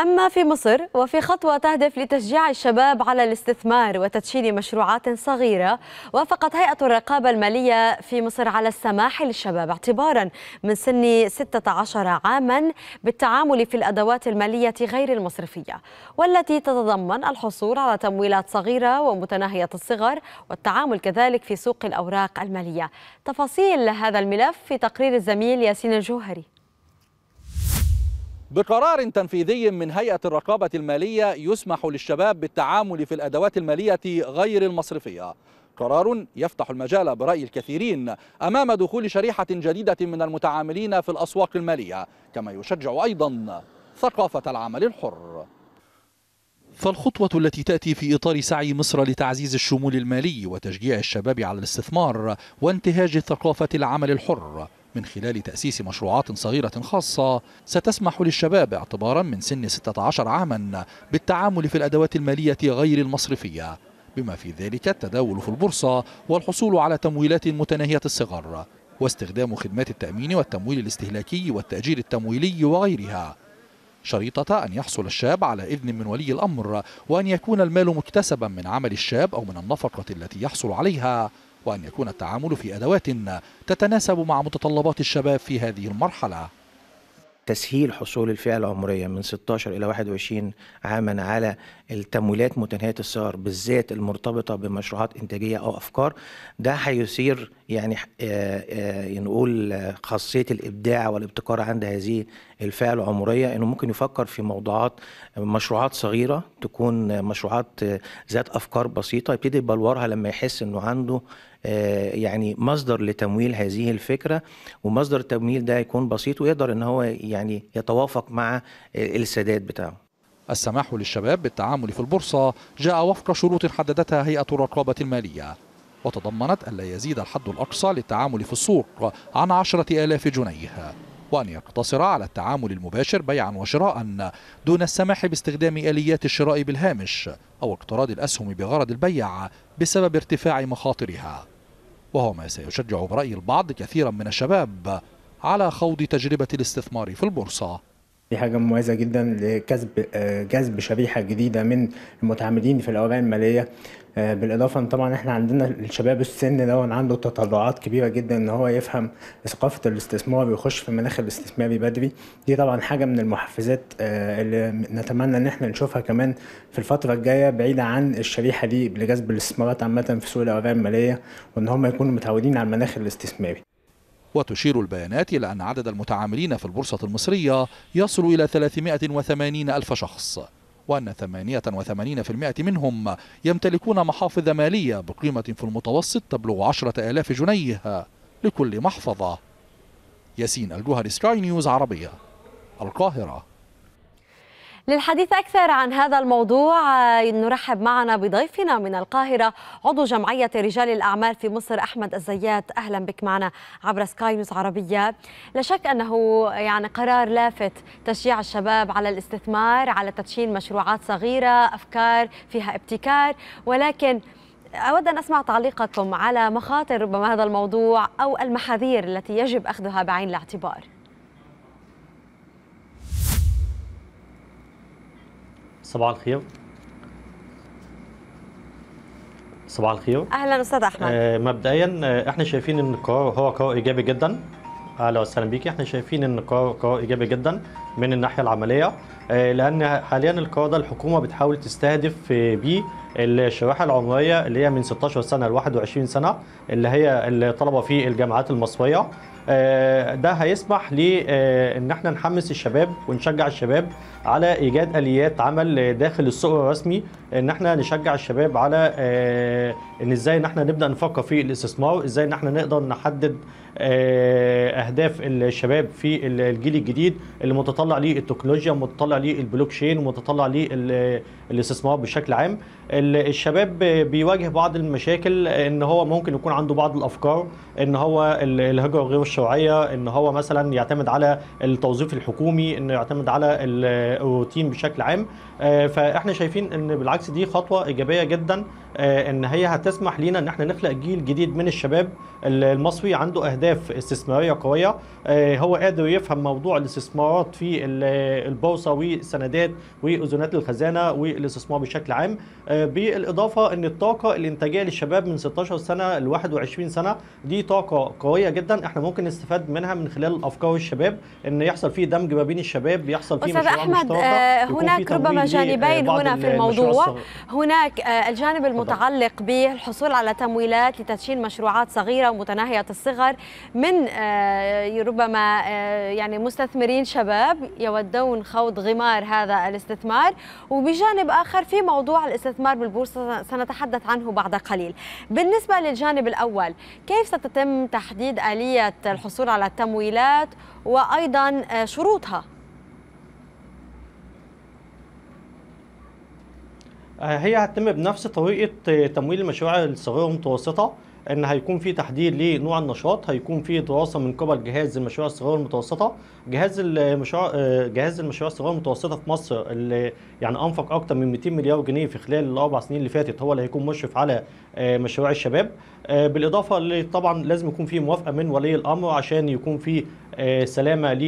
أما في مصر وفي خطوة تهدف لتشجيع الشباب على الاستثمار وتدشين مشروعات صغيرة وافقت هيئة الرقابة المالية في مصر على السماح للشباب اعتبارا من سن 16 عاما بالتعامل في الأدوات المالية غير المصرفية والتي تتضمن الحصول على تمويلات صغيرة ومتناهية الصغر والتعامل كذلك في سوق الأوراق المالية تفاصيل هذا الملف في تقرير الزميل ياسين الجوهري بقرار تنفيذي من هيئة الرقابة المالية يسمح للشباب بالتعامل في الأدوات المالية غير المصرفية قرار يفتح المجال برأي الكثيرين أمام دخول شريحة جديدة من المتعاملين في الأسواق المالية كما يشجع أيضا ثقافة العمل الحر فالخطوة التي تأتي في إطار سعي مصر لتعزيز الشمول المالي وتشجيع الشباب على الاستثمار وانتهاج ثقافة العمل الحر من خلال تأسيس مشروعات صغيرة خاصة ستسمح للشباب اعتبارا من سن 16 عاما بالتعامل في الأدوات المالية غير المصرفية بما في ذلك التداول في البورصة والحصول على تمويلات متناهية الصغر واستخدام خدمات التأمين والتمويل الاستهلاكي والتأجير التمويلي وغيرها شريطة أن يحصل الشاب على إذن من ولي الأمر وأن يكون المال مكتسبا من عمل الشاب أو من النفقة التي يحصل عليها وأن يكون التعامل في أدوات تتناسب مع متطلبات الشباب في هذه المرحلة تسهيل حصول الفئة العمرية من 16 إلى 21 عاما على التمويلات متناهية السعر بالذات المرتبطة بمشروعات إنتاجية أو أفكار ده هيثير يعني،, آه، آه، يعني نقول خاصية الإبداع والابتكار عند هذه الفئة العمرية إنه ممكن يفكر في موضوعات مشروعات صغيرة تكون مشروعات ذات أفكار بسيطة يبتدي يبلورها لما يحس إنه عنده آه، يعني مصدر لتمويل هذه الفكره ومصدر التمويل ده يكون بسيط ويقدر ان هو يعني يتوافق مع السداد بتاعه السماح للشباب بالتعامل في البورصة جاء وفق شروط حددتها هيئة الرقابة المالية وتضمنت ألا يزيد الحد الأقصى للتعامل في السوق عن عشرة آلاف جنيه وأن يقتصر على التعامل المباشر بيعا وشراء دون السماح باستخدام آليات الشراء بالهامش أو اقتراض الأسهم بغرض البيع بسبب ارتفاع مخاطرها وهو ما سيشجع برأي البعض كثيرا من الشباب على خوض تجربة الاستثمار في البورصة دي حاجة مميزة جدا لكسب آه، جذب شريحة جديدة من المتعاملين في الأوراق المالية آه، بالإضافة إن طبعا إحنا عندنا الشباب السن ده عنده تطلعات كبيرة جدا إن هو يفهم ثقافة الاستثمار ويخش في المناخ الاستثماري بدري دي طبعا حاجة من المحفزات آه، اللي نتمنى إن إحنا نشوفها كمان في الفترة الجاية بعيدة عن الشريحة دي لجذب الاستثمارات عامة في سوق الأوراق المالية وإن هم يكونوا متعودين على المناخ الاستثماري وتشير البيانات إلى أن عدد المتعاملين في البورصة المصرية يصل إلى 380 ألف شخص وأن 88% منهم يمتلكون محافظ مالية بقيمة في المتوسط تبلغ 10 آلاف جنيه لكل محفظة ياسين الجوهر سكاي نيوز عربية القاهرة للحديث أكثر عن هذا الموضوع آه، نرحب معنا بضيفنا من القاهرة عضو جمعية رجال الأعمال في مصر أحمد الزيات أهلا بك معنا عبر سكاي نيوز عربية لا شك أنه يعني قرار لافت تشجيع الشباب على الاستثمار على تدشين مشروعات صغيرة أفكار فيها ابتكار ولكن أود أن أسمع تعليقكم على مخاطر ربما هذا الموضوع أو المحاذير التي يجب أخذها بعين الاعتبار صباح الخير صباح الخير اهلا استاذ احمد آه مبدئيا آه احنا شايفين ان القرار هو قرار ايجابي جدا اهلا وسهلا بيكي احنا شايفين ان القرار قرار ايجابي جدا من الناحيه العمليه آه لان حاليا القرار ده الحكومه بتحاول تستهدف آه، بيه الشريحه العمريه اللي هي من 16 سنه ل 21 سنه اللي هي الطلبه في الجامعات المصريه آه، ده هيسمح لان آه، احنا نحمس الشباب ونشجع الشباب على ايجاد اليات عمل داخل السوق الرسمي ان احنا نشجع الشباب على آه، ان ازاي ان احنا نبدا نفكر في الاستثمار ازاي ان احنا نقدر نحدد اهداف الشباب في الجيل الجديد اللي متطلع للتكنولوجيا متطلع للبلوك تشين ليه للاستثمار بشكل عام الشباب بيواجه بعض المشاكل ان هو ممكن يكون عنده بعض الافكار ان هو الهجره غير الشرعيه ان هو مثلا يعتمد على التوظيف الحكومي انه يعتمد على الروتين بشكل عام آه، فاحنا شايفين ان بالعكس دي خطوه ايجابيه جدا آه، ان هي هتسمح لينا ان احنا نخلق جيل جديد من الشباب المصري عنده اهداف استثماريه قويه آه، هو قادر يفهم موضوع الاستثمارات في البورصه والسندات واذونات الخزانه والاستثمار بشكل عام بالاضافه ان الطاقه الانتاجيه للشباب من 16 سنه ل 21 سنه دي طاقه قويه جدا احنا ممكن نستفاد منها من خلال افكار الشباب ان يحصل فيه دمج ما بين الشباب يحصل فيه مشروع احمد مشتركه آه، هناك ربما جانبين هنا في الموضوع هناك آه، الجانب المتعلق بالحصول على تمويلات لتدشين مشروعات صغيره ومتناهيه الصغر من آه، ربما يعني مستثمرين شباب يودون خوض غمار هذا الاستثمار وبجانب اخر في موضوع الاستثمار بالبورصه سنتحدث عنه بعد قليل بالنسبه للجانب الاول كيف ستتم يتم تحديد آلية الحصول على التمويلات وأيضا آه، شروطها آه، هي هتتم بنفس طريقة آه، تمويل المشاريع الصغيرة والمتوسطة ان هيكون في تحديد لنوع النشاط هيكون في دراسه من قبل جهاز المشاريع الصغيره والمتوسطه جهاز المشاريع آه، جهاز المشاريع الصغيره والمتوسطه في مصر اللي يعني انفق اكتر من 200 مليار جنيه في خلال الاربع سنين اللي فاتت هو اللي هيكون مشرف على آه، مشاريع الشباب آه، بالاضافه اللي طبعا لازم يكون في موافقه من ولي الامر عشان يكون في سلامه ل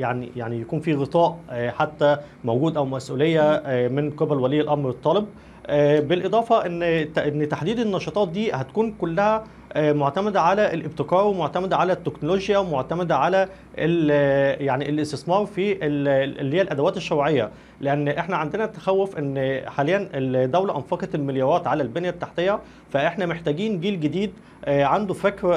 يعني يعني يكون في غطاء حتى موجود او مسؤوليه من قبل ولي الامر الطالب آه، بالاضافه ان ان تحديد النشاطات دي هتكون كلها آه، معتمده على الابتكار ومعتمده على التكنولوجيا ومعتمده على آه، يعني الاستثمار في اللي هي الادوات الشرعيه لان احنا عندنا تخوف ان حاليا الدوله انفقت المليارات على البنيه التحتيه فاحنا محتاجين جيل جديد آه، عنده فكر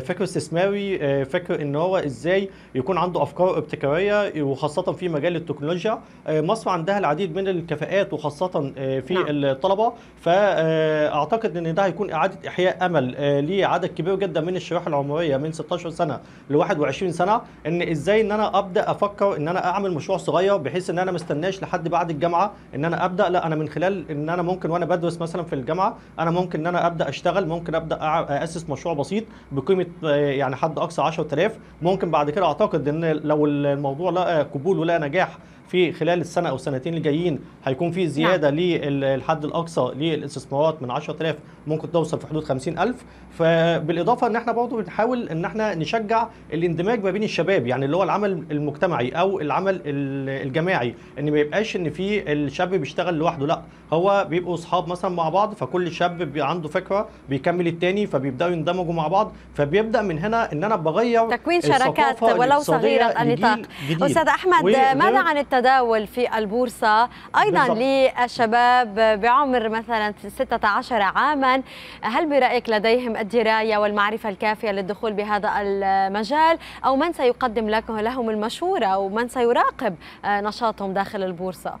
فكر استثماري فكر ان هو ازاي يكون عنده افكار ابتكاريه وخاصه في مجال التكنولوجيا مصر عندها العديد من الكفاءات وخاصه في نعم. الطلبه فاعتقد ان ده هيكون اعاده احياء امل دي عدد كبير جدا من الشريحه العمريه من 16 سنه ل 21 سنه ان ازاي ان انا ابدا افكر ان انا اعمل مشروع صغير بحيث ان انا ما استناش لحد بعد الجامعه ان انا ابدا لا انا من خلال ان انا ممكن وانا بدرس مثلا في الجامعه انا ممكن ان انا ابدا اشتغل ممكن ابدا اسس مشروع بسيط بقيمه آه، يعني حد اقصى 10000 ممكن بعد كده اعتقد ان لو الموضوع لقى قبول ولقى نجاح في خلال السنه او السنتين الجايين هيكون في نعم. زياده نعم. للحد الاقصى للاستثمارات من 10000 ممكن توصل في حدود 50000 فبالاضافه ان احنا برضه بنحاول ان احنا نشجع الاندماج ما بين الشباب يعني اللي هو العمل المجتمعي او العمل الجماعي ان ما يبقاش ان في الشاب بيشتغل لوحده لا هو بيبقوا اصحاب مثلا مع بعض فكل شاب عنده فكره بيكمل التاني فبيبداوا يندمجوا مع بعض فبيبدا من هنا ان انا بغير تكوين شراكات ولو صغيره النطاق استاذ احمد ماذا عن التداول في البورصة أيضا بالضبط. للشباب بعمر مثلا 16 عاما هل برأيك لديهم الدراية والمعرفة الكافية للدخول بهذا المجال أو من سيقدم لهم المشورة ومن سيراقب آه، نشاطهم داخل البورصة؟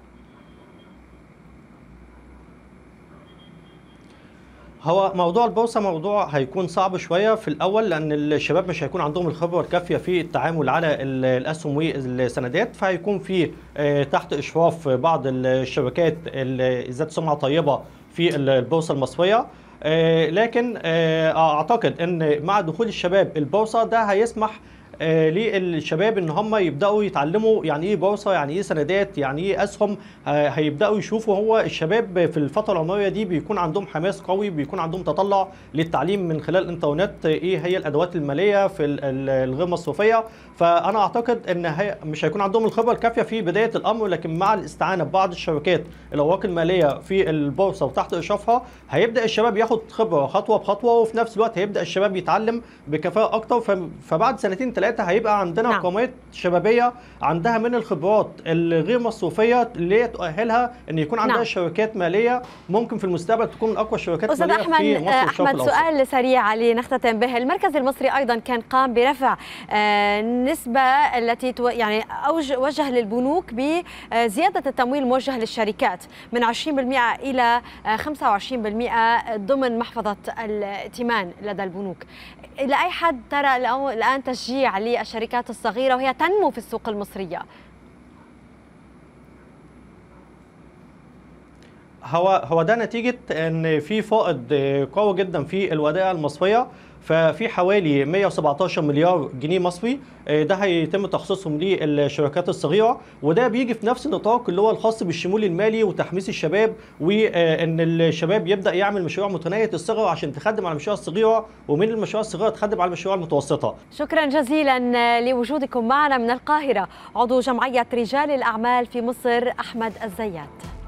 هو موضوع البورصه موضوع هيكون صعب شويه في الاول لان الشباب مش هيكون عندهم الخبره الكافيه في التعامل على الاسهم والسندات فهيكون في آه، تحت اشراف بعض الشبكات ذات سمعه طيبه في البورصه المصريه آه، لكن آه، اعتقد ان مع دخول الشباب البورصه ده هيسمح آه، للشباب ان هم يبداوا يتعلموا يعني ايه بورصه يعني ايه سندات يعني ايه اسهم آه، هيبداوا يشوفوا هو الشباب في الفتره العمريه دي بيكون عندهم حماس قوي بيكون عندهم تطلع للتعليم من خلال الانترنت آه، ايه هي الادوات الماليه في الغير مصرفيه فانا اعتقد ان هي مش هيكون عندهم الخبره الكافيه في بدايه الامر لكن مع الاستعانه ببعض الشركات الاوراق الماليه في البورصه وتحت اشرافها هيبدا الشباب ياخد خبره خطوه بخطوه وفي نفس الوقت هيبدا الشباب يتعلم بكفاءه اكتر فبعد سنتين ثلاثة هيبقى عندنا نعم. قامات شبابية عندها من الخبرات الغير مصروفية اللي هي تؤهلها أن يكون عندها نعم. شركات مالية ممكن في المستقبل تكون من أقوى الشركات أستاذ مالية أحمد في مصر آه، أحمد سؤال سريع لنختتم به المركز المصري أيضا كان قام برفع آه، النسبة التي يعني وجه للبنوك بزيادة التمويل الموجه للشركات من 20% إلى 25% آه، ضمن محفظة الائتمان لدى البنوك إلى أي حد ترى الآن تشجيع للشركات الصغيرة وهي تنمو في السوق المصرية هو هو ده نتيجه ان في فائض قوي جدا في الودائع المصريه ففي حوالي 117 مليار جنيه مصري آه، ده هيتم تخصيصهم للشركات الصغيره وده بيجي في نفس النطاق اللي هو الخاص بالشمول المالي وتحميس الشباب وان الشباب يبدا يعمل مشروع متناهيه الصغر عشان تخدم على المشاريع الصغيره ومن المشاريع الصغيره تخدم على المشاريع المتوسطه. شكرا جزيلا لوجودكم معنا من القاهره عضو جمعيه رجال الاعمال في مصر احمد الزيات.